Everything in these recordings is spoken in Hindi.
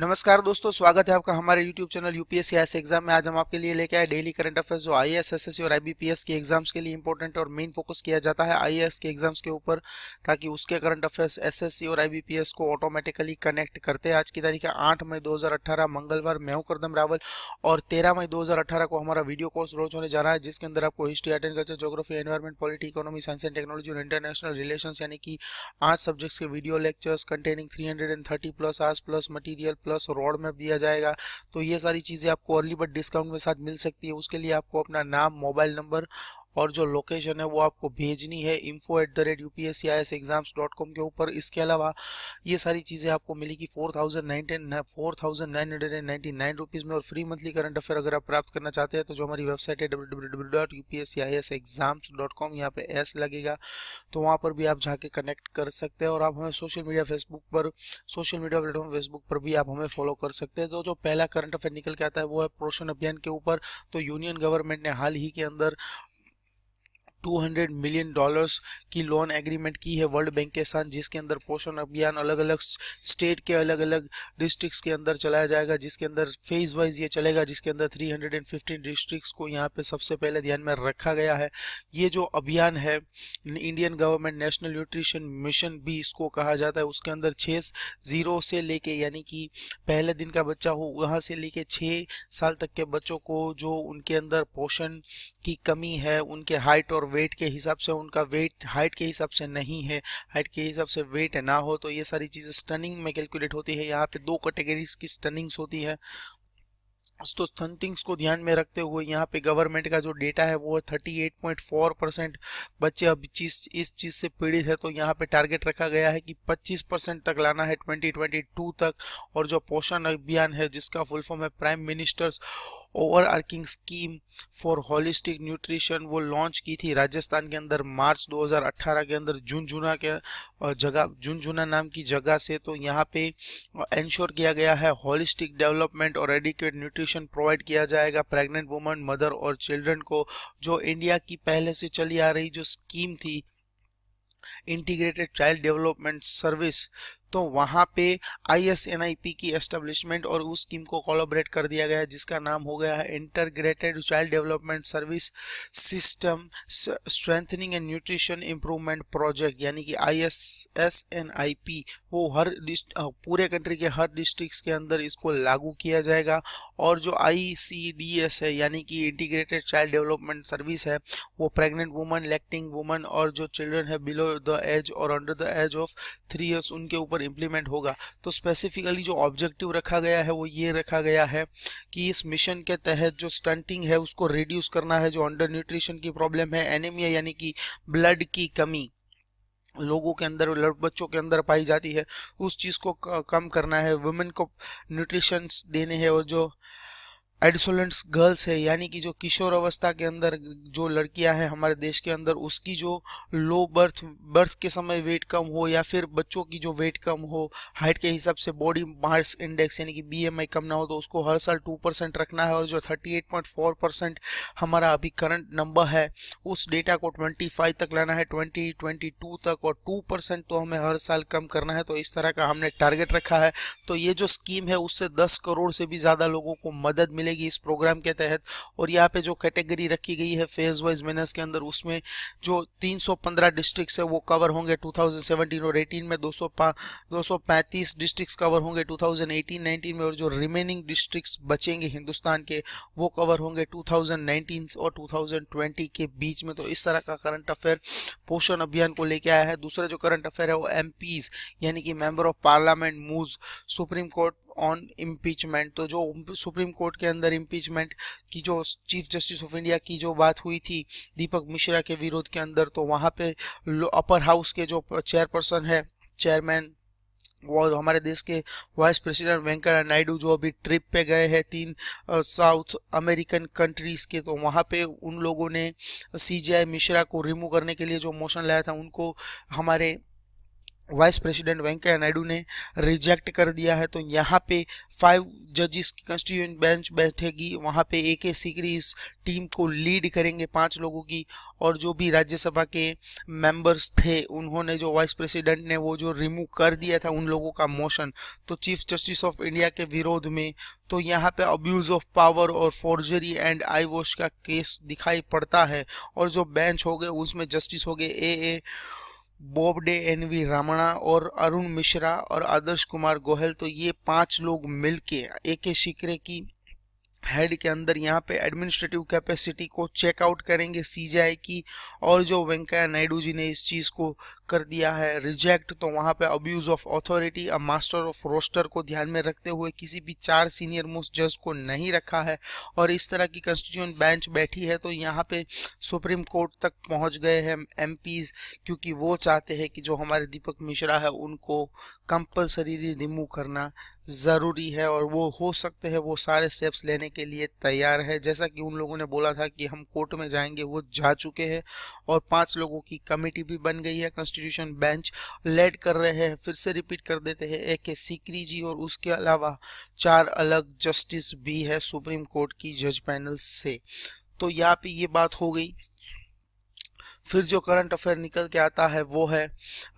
नमस्कार दोस्तों स्वागत है आपका हमारे YouTube channel UPSC S exam में आज हम आपके लिए लेके आए डेली करंट अफेयर्स जो आई एस एस एस और आईबीपीएस के एग्जाम्स के लिए इंपॉर्टेंट और मेन फोकस किया जाता है आई के एग्जाम्स के ऊपर ताकि उसके करंट अफेयर्स सी और आईबीपीएस को ऑटोमेटिकली कनेक्ट करते आज की तारीख है आठ मई दो मंगलवार मैं करदम रावल और तेरह मई दो को हमारा वीडियो कोर्स रोज होने जा रहा है जिसके अंदर आपको history art and culture geography environment polity economy science and technology और इंटरनेशनल रिलेशन यानी कि आठ सब्जेक्ट्स के video lectures containing three plus hours plus material plus road map दिया जाएगा तो ये सारी चीज़ें आपको अर्ली बट डिस्काउंट के साथ मिल सकती है उसके लिए आपको अपना नाम मोबाइल नंबर और जो लोकेशन है वो आपको भेजनी है info at the rate U P S C I S dot com के ऊपर इसके अलावा ये सारी चीज़ें आपको मिलेगी four thousand nine four thousand nine hundred and ninety nine rupees में और फ्री मंथली करंट अफेयर अगर आप प्राप्त करना चाहते हैं तो जो हमारी वेबसाइट है W W W dot U P S C I S exams dot com यहाँ पर एस लगेगा तो वहाँ पर भी आप जाके कनेक्ट कर सकते हैं और आप हमें सोशल मीडिया फेसबुक पर सोशल मीडिया प्लेटफॉर्म फेसबुक पर भी आप हमें फॉलो कर सकते हैं तो जो पहला करंट अफेयर निकल के आता है वो है पोषण अभियान के ऊपर तो यूनियन गवर्नमेंट ने हाल ही के अंदर 200 मिलियन डॉलर्स की लोन एग्रीमेंट की है वर्ल्ड बैंक के साथ जिसके अंदर पोषण अभियान अलग अलग स्टेट के अलग अलग डिस्ट्रिक्ट्स के अंदर चलाया जाएगा जिसके अंदर फेज वाइज ये चलेगा जिसके अंदर 315 डिस्ट्रिक्ट्स को यहाँ पे सबसे पहले ध्यान में रखा गया है ये जो अभियान है Indian government national nutrition mission भी इसको कहा जाता है उसके अंदर छः जीरो से लेके यानी कि पहले दिन का बच्चा हो वहाँ से लेके छः साल तक के बच्चों को जो उनके अंदर पोषण की कमी है उनके हाइट और वेट के हिसाब से उनका वेट हाइट के हिसाब से नहीं है हाइट के हिसाब से वेट ना हो तो ये सारी चीज़ें स्टनिंग में कैलकुलेट होती है यहाँ पे दो कैटेगरीज की स्टनिंग्स होती है तो स्टंटिंग्स को ध्यान में रखते हुए यहाँ पे गवर्नमेंट का जो डेटा है वो है फोर परसेंट बच्चे अब चीज इस चीज़ से पीड़ित है तो यहाँ पे टारगेट रखा गया है कि पच्चीस परसेंट तक लाना है ट्वेंटी ट्वेंटी टू तक और जो पोषण अभियान है जिसका फुल फॉर्म है prime minister's overarching scheme for holistic nutrition वो लॉन्च की थी राजस्थान के अंदर मार्च 2018 के अंदर झुंझुना के जगह झुंझुना नाम की जगह से तो यहाँ पे इंश्योर किया गया है होलिस्टिक डेवलपमेंट और एडिक्वेट न्यूट्रिशन प्रोवाइड किया जाएगा प्रेग्नेंट वुमन मदर और चिल्ड्रन को जो इंडिया की पहले से चली आ रही जो स्कीम थी इंटीग्रेटेड चाइल्ड डेवलपमेंट सर्विस तो वहाँ पे पी की एस्टेब्लिशमेंट और उस स्कीम को कोलोबरेट कर दिया गया है जिसका नाम हो गया है integrated child development service system strengthening and nutrition improvement project यानी कि पी वो हर पूरे कंट्री के हर डिस्ट्रिक्ट के अंदर इसको लागू किया जाएगा और जो एस है यानी कि इंटीग्रेटेड चाइल्ड डेवलपमेंट सर्विस है वो प्रेगनेंट वुमन लेक्टिंग वुमन और जो चिल्ड्रन है बिलो द एज और under the age of three years उनके ऊपर इम्प्लीमेंट होगा तो स्पेसिफिकली जो ऑब्जेक्टिव रखा गया है वो ये रखा गया है कि इस मिशन के तहत जो स्टंटिंग है उसको रिड्यूस करना है जो अंडर न्यूट्रिशन की प्रॉब्लम है एनीमिया यानी कि ब्लड की कमी लोगों के अंदर बच्चों के अंदर पाई जाती है उस चीज़ को कम करना है वुमेन को न्यूट्रिशंस देने हैं और जो एडसोलेंट्स गर्ल्स है यानी कि जो किशोर अवस्था के अंदर जो लड़कियां हैं हमारे देश के अंदर उसकी जो लो बर्थ बर्थ के समय वेट कम हो या फिर बच्चों की जो वेट कम हो हाइट के हिसाब से बॉडी मास इंडेक्स यानी कि बीएमआई कम ना हो तो उसको हर साल टू परसेंट रखना है और जो thirty eight point four percent हमारा अभी करंट नंबर है उस डेटा को ट्वेंटी फाइव तक लाना है ट्वेंटी ट्वेंटी टू तक और टू परसेंट तो हमें हर साल कम करना है तो इस तरह का हमने टारगेट रखा है तो ये जो स्कीम है उससे दस करोड़ से भी ज़्यादा लोगों को मदद मिलेगी मिलेगी इस प्रोग्राम के तहत और यहाँ पे जो कैटेगरी रखी गई है फेज वाइज मेनर्स के अंदर उसमें जो 315 डिस्ट्रिक्ट्स है वो कवर होंगे 2017 और 18 में 235 डिस्ट्रिक्ट्स कवर होंगे 2018 19 में और जो रिमेनिंग डिस्ट्रिक्ट्स बचेंगे हिंदुस्तान के वो कवर होंगे टू और टू के बीच में तो इस तरह का करंट अफेयर पोषण अभियान को लेके आया है दूसरा जो करंट अफेयर है वो एम यानी कि member of parliament move supreme court on impeachment तो जो सुप्रीम कोर्ट के अंदर इम्पीचमेंट की जो चीफ जस्टिस ऑफ इंडिया की जो बात हुई थी दीपक मिश्रा के विरोध के अंदर तो वहाँ पे अपर हाउस के जो चेयरपर्सन है चेयरमैन और हमारे देश के वाइस प्रेसिडेंट वेंकैया नायडू जो अभी ट्रिप पे गए हैं तीन साउथ अमेरिकन कंट्रीज़ के तो वहाँ पे उन लोगों ने सीजीआई मिश्रा को रिमूव करने के लिए जो मोशन लाया था उनको हमारे वाइस प्रेसिडेंट वेंकैया नायडू ने रिजेक्ट कर दिया है तो यहाँ पे फाइव जजिस की कंस्टिट्यूंट बेंच बैठेगी वहाँ पे ए के सीकरी इस टीम को लीड करेंगे पांच लोगों की और जो भी राज्यसभा के मेंबर्स थे उन्होंने जो वाइस प्रेसिडेंट ने वो जो रिमूव कर दिया था उन लोगों का मोशन तो चीफ जस्टिस ऑफ इंडिया के विरोध में तो यहाँ पे अब्यूज ऑफ पावर और फॉर्जरी एंड आई वॉश का केस दिखाई पड़ता है और जो बेंच हो गए उसमें जस्टिस हो गए A A Bobde N V Ramana और अरुण मिश्रा और आदर्श कुमार गोहल तो ये पांच लोग मिलके ए के शिकरे की हेड के अंदर यहाँ पे एडमिनिस्ट्रेटिव कैपेसिटी को चेकआउट करेंगे सीजीआई की और जो वेंकैया नायडू जी ने इस चीज़ को कर दिया है रिजेक्ट तो वहाँ पे abuse of authority a master of roster को ध्यान में रखते हुए किसी भी चार सीनियर मोस्ट जज को नहीं रखा है और इस तरह की कंस्टिट्यूंट बेंच बैठी है तो यहाँ पे सुप्रीम कोर्ट तक पहुँच गए हैं एम क्योंकि वो चाहते हैं कि जो हमारे दीपक मिश्रा है उनको कंपल्सरी रिमूव करना ज़रूरी है और वो हो सकते हैं वो सारे स्टेप्स लेने के लिए तैयार है जैसा कि उन लोगों ने बोला था कि हम कोर्ट में जाएंगे वो जा चुके हैं और पांच लोगों की कमेटी भी बन गई है कॉन्स्टिट्यूशन बेंच लेड कर रहे हैं फिर से रिपीट कर देते हैं ए के सीकरी जी और उसके अलावा चार अलग जस्टिस भी है सुप्रीम कोर्ट की जज पैनल से तो यहाँ पे ये बात हो गई फिर जो करंट अफेयर निकल के आता है वो है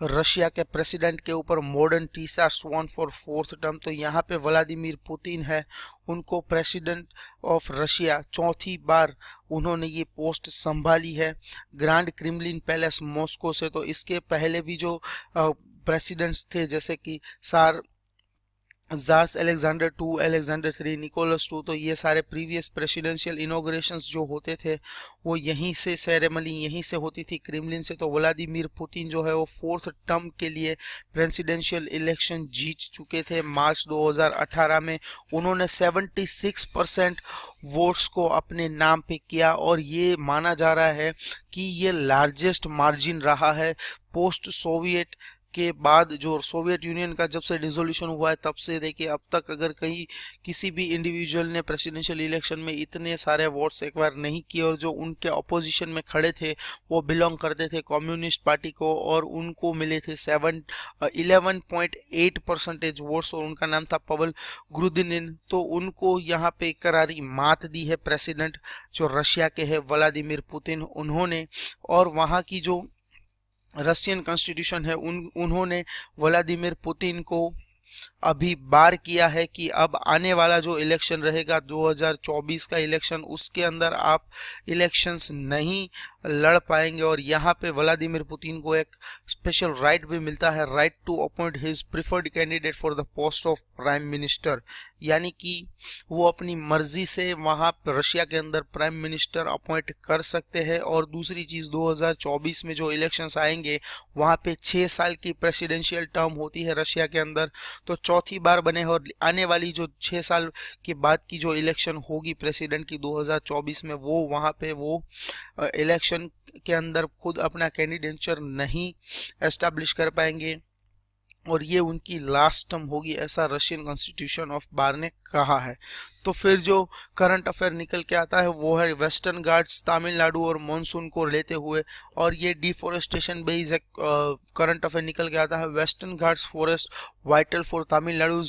रशिया के प्रेसिडेंट के ऊपर मॉडर्न टीसा स्वान फॉर फोर्थ टर्म तो यहाँ पे व्लादिमीर पुतिन है उनको प्रेसिडेंट ऑफ रशिया चौथी बार उन्होंने ये पोस्ट संभाली है ग्रांड क्रिमलिन पैलेस मॉस्को से तो इसके पहले भी जो प्रेसिडेंट्स थे जैसे कि tsar tsars Alexander two Alexander three Nicholas two तो ये सारे प्रीवियस प्रेसिडेंशियल इनोग्रेशंस जो होते थे वो यहीं से सेरेमनी यहीं से होती थी क्रिमलिन से तो व्लादिमिर पुतिन जो है वो फोर्थ टर्म के लिए प्रेसिडेंशियल इलेक्शन जीत चुके थे मार्च 2018 में उन्होंने 76 परसेंट वोट्स को अपने नाम पे किया और ये माना जा रहा है कि ये लार्जेस्ट मार्जिन रहा है पोस्ट सोवियत के बाद जो सोवियत यूनियन का जब से डिजोल्यूशन हुआ है तब से देखिए अब तक अगर कहीं किसी भी इंडिविजुअल ने प्रेसिडेंशियल इलेक्शन में इतने सारे वोट्स एक्वायर नहीं किए और जो उनके अपोजिशन में खड़े थे वो बिलोंग करते थे कम्युनिस्ट पार्टी को और उनको मिले थे seven eleven point eight percentage votes और उनका नाम था पवल ग्रुदिन तो उनको यहाँ पे करारी मात दी है प्रेसिडेंट जो रशिया के है व्लादिमिर पुतिन उन्होंने और वहाँ की जो रशियन कॉन्स्टिट्यूशन है उन उन्होंने व्लादिमिर पुतिन को अभी बार किया है कि अब आने वाला जो इलेक्शन रहेगा 2024 का इलेक्शन उसके अंदर आप इलेक्शंस नहीं लड़ पाएंगे और यहाँ पे व्लादिमिर पुतिन को एक स्पेशल राइट भी मिलता है right to appoint his preferred candidate for the post of prime minister यानी कि वो अपनी मर्जी से वहाँ रशिया के अंदर प्राइम मिनिस्टर अपॉइंट कर सकते हैं और दूसरी चीज़ 2024 में जो इलेक्शंस आएंगे वहाँ पे छः साल की प्रेसिडेंशियल टर्म होती है रशिया के अंदर तो चौथी बार बने और आने वाली जो छः साल के बाद की जो इलेक्शन होगी प्रेसिडेंट की 2024 में वो वहाँ पे वो इलेक्शन के अंदर खुद अपना कैंडिडेंचर नहीं एस्टैब्लिश कर पाएंगे और ये उनकी लास्ट टर्म होगी ऐसा रशियन कॉन्स्टिट्यूशन ऑफ बार ने कहा है तो फिर जो करंट अफेयर निकल के आता है वो है वेस्टर्न घाट्स तमिलनाडु और मानसून को लेते हुए और ये डिफॉरेस्टेशन बेस एक करंट अफेयर निकल के आता है western ghats forest vital for Tamil Nadu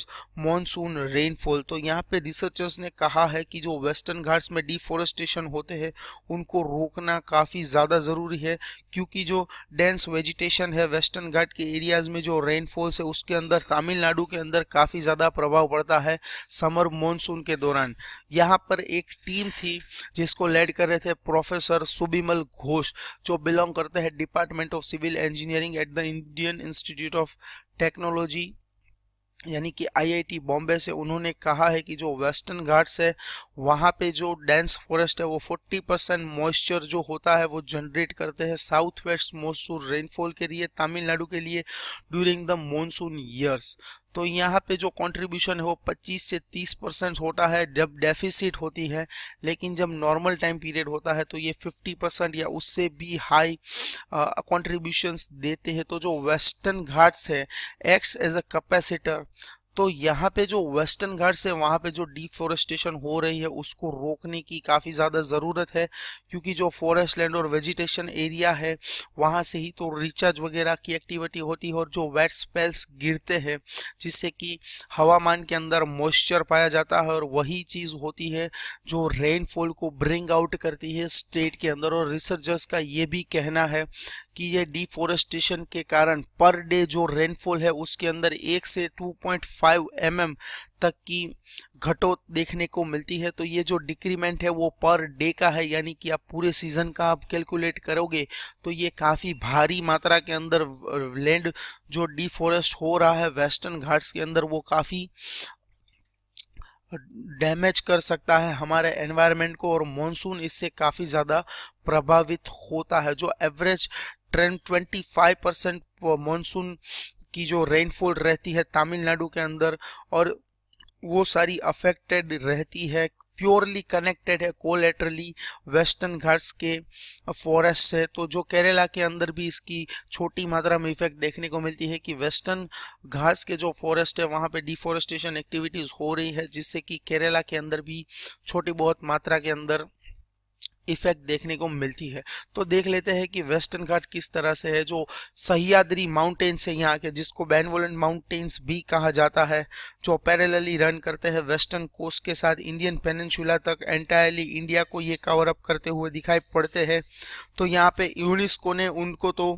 monsoon rainfall तो यहाँ पे रिसर्चर्स ने कहा है कि जो वेस्टर्न घाट्स में डिफोरेस्टेशन होते हैं उनको रोकना काफ़ी ज़्यादा ज़रूरी है क्योंकि जो डेंस वेजिटेशन है वेस्टर्न घाट के एरियाज़ में जो रेनफॉल्स है उसके अंदर तमिलनाडु के अंदर काफ़ी ज़्यादा प्रभाव पड़ता है समर मानसून के दौरान दौरान यहाँ पर एक टीम थी जिसको लेड कर रहे थे प्रोफेसर सुबिमल घोष जो बिलोंग करते हैं department of civil engineering at the Indian institute of technology यानी कि आईआईटी बॉम्बे से उन्होंने कहा है कि जो वेस्टर्न घाट्स है वहाँ पे जो डेंस फॉरेस्ट है वो 40 परसेंट मॉइस्चर जो होता है वो जनरेट करते हैं साउथ वेस्ट मॉनसून रेनफॉल के लिए तमिलनाडु के लिए ड्यूरिंग द मॉनसून ईयर्स तो यहाँ पे जो कंट्रीब्यूशन है वो 25 से 30 परसेंट होता है जब डेफिसिट होती है लेकिन जब नॉर्मल टाइम पीरियड होता है तो ये 50 परसेंट या उससे भी हाई कंट्रीब्यूशंस देते हैं तो जो वेस्टर्न घाट्स है एक्ट एज अ कैपेसिटर तो यहाँ पे जो वेस्टर्न घाट्स से वहाँ पे जो डिफोरेस्टेशन हो रही है उसको रोकने की काफ़ी ज़्यादा ज़रूरत है क्योंकि जो फॉरेस्ट लैंड और वेजिटेशन एरिया है वहाँ से ही तो रिचार्ज वगैरह की एक्टिविटी होती है और जो वेट स्पेल्स गिरते हैं जिससे कि हवामान के अंदर मॉइस्चर पाया जाता है और वही चीज़ होती है जो रेनफॉल को ब्रिंग आउट करती है स्टेट के अंदर और रिसर्चर्स का ये भी कहना है कि ये डिफोरेस्टेशन के कारण पर डे जो रेनफॉल है उसके अंदर एक से two point five five M mm तक की घटो देखने को मिलती है तो ये जो डिक्रीमेंट है वो पर डे का है यानी कि आप पूरे सीजन का आप कैलकुलेट करोगे तो ये काफ़ी भारी मात्रा के अंदर लैंड जो डिफॉरेस्ट हो रहा है वेस्टर्न घाट्स के अंदर वो काफ़ी डैमेज कर सकता है हमारे एनवायरनमेंट को और मॉनसून इससे काफ़ी ज़्यादा प्रभावित होता है जो एवरेज ट्रेंड 25 परसेंट मानसून की जो रेनफॉल रहती है तमिलनाडु के अंदर और वो सारी अफेक्टेड रहती है प्योरली कनेक्टेड है कोलेटरली वेस्टर्न घाट्स के फॉरेस्ट से तो जो केरला के अंदर भी इसकी छोटी मात्रा में इफेक्ट देखने को मिलती है कि वेस्टर्न घास के जो फॉरेस्ट है वहाँ पे डिफॉरेस्टेशन एक्टिविटीज़ हो रही है जिससे कि केरला के अंदर भी छोटी बहुत मात्रा के अंदर इफेक्ट देखने को मिलती है तो देख लेते हैं कि वेस्टर्न घाट किस तरह से है जो सहयाद्री माउंटेन्स है यहाँ के जिसको बैनवोलन माउंटेन्स भी कहा जाता है जो पैरेलली रन करते हैं वेस्टर्न कोस्ट के साथ इंडियन पेनशुला तक एंटायरली इंडिया को ये कवर अप करते हुए दिखाई पड़ते हैं तो यहाँ पे यूनिस्को ने उनको तो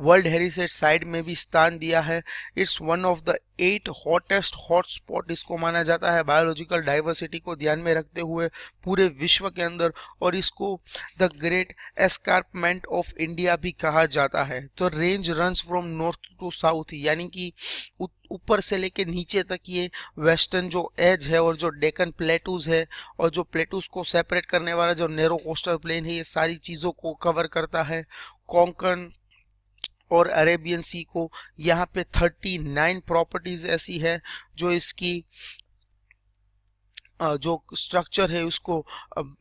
वर्ल्ड हेरिटेज साइट में भी स्थान दिया है it's one of the eight hottest hotspot इसको माना जाता है बायोलॉजिकल डाइवर्सिटी को ध्यान में रखते हुए पूरे विश्व के अंदर और इसको the great escarpment of India भी कहा जाता है तो range runs from north to south यानी कि ऊपर से लेके नीचे तक ये वेस्टर्न जो एज है और जो डेकन प्लेटूज है और जो प्लेटूज को सेपरेट करने वाला जो नेरो कोस्टल प्लेन है ये सारी चीज़ों को कवर करता है कोंकण और अरेबियन सी को यहाँ पे 39 प्रॉपर्टीज ऐसी है जो इसकी जो स्ट्रक्चर है उसको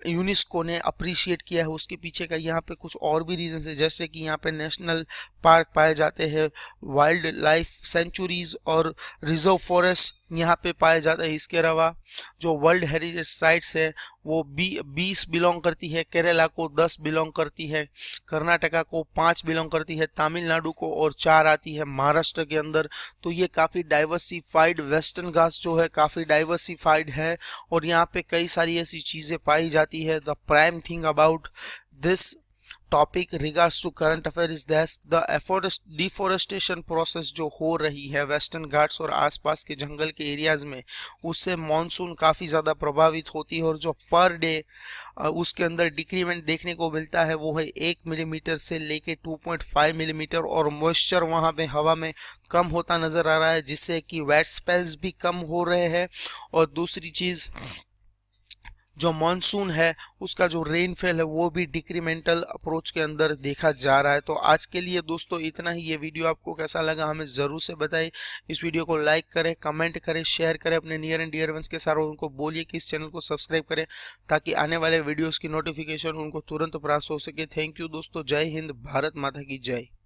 यूनिस्को ने अप्रिशिएट किया है उसके पीछे का यहाँ पे कुछ और भी रीजन है जैसे कि यहाँ पे नेशनल पार्क पाए जाते हैं वाइल्ड लाइफ सेंचुरीज और रिजर्व फॉरेस्ट यहाँ पे पाया जाता है इसके अलावा जो वर्ल्ड हेरिटेज साइट्स है वो बी बीस बिलोंग करती है केरला को दस बिलोंग करती है कर्नाटका को पाँच बिलोंग करती है तमिलनाडु को और चार आती है महाराष्ट्र के अंदर तो ये काफ़ी डाइवर्सिफाइड वेस्टर्न घास जो है काफ़ी डाइवर्सिफाइड है और यहाँ पे कई सारी ऐसी चीज़ें पाई जाती है the prime thing about this topic regards to current affair is that the deforestation process जो हो रही है वेस्टर्न घाट्स और आसपास के जंगल के एरियाज में उससे मानसून काफ़ी ज़्यादा प्रभावित होती है और जो पर डे उसके अंदर डिक्रीमेंट देखने को मिलता है वो है एक मिलीमीटर से लेके 2.5 मिलीमीटर और मॉइस्चर वहाँ पे हवा में कम होता नज़र आ रहा है जिससे कि वेट स्पेल्स भी कम हो रहे हैं और दूसरी चीज़ जो मानसून है उसका जो रेनफेल है वो भी डिक्रीमेंटल अप्रोच के अंदर देखा जा रहा है तो आज के लिए दोस्तों इतना ही ये वीडियो आपको कैसा लगा हमें ज़रूर से बताए इस वीडियो को लाइक करें कमेंट करें शेयर करें अपने नियर एंड डियर वंस के सारों उनको बोलिए कि इस चैनल को सब्सक्राइब करें ताकि आने वाले वीडियोज़ की नोटिफिकेशन उनको तुरंत प्राप्त हो सके थैंक यू दोस्तों जय हिंद भारत माता की जय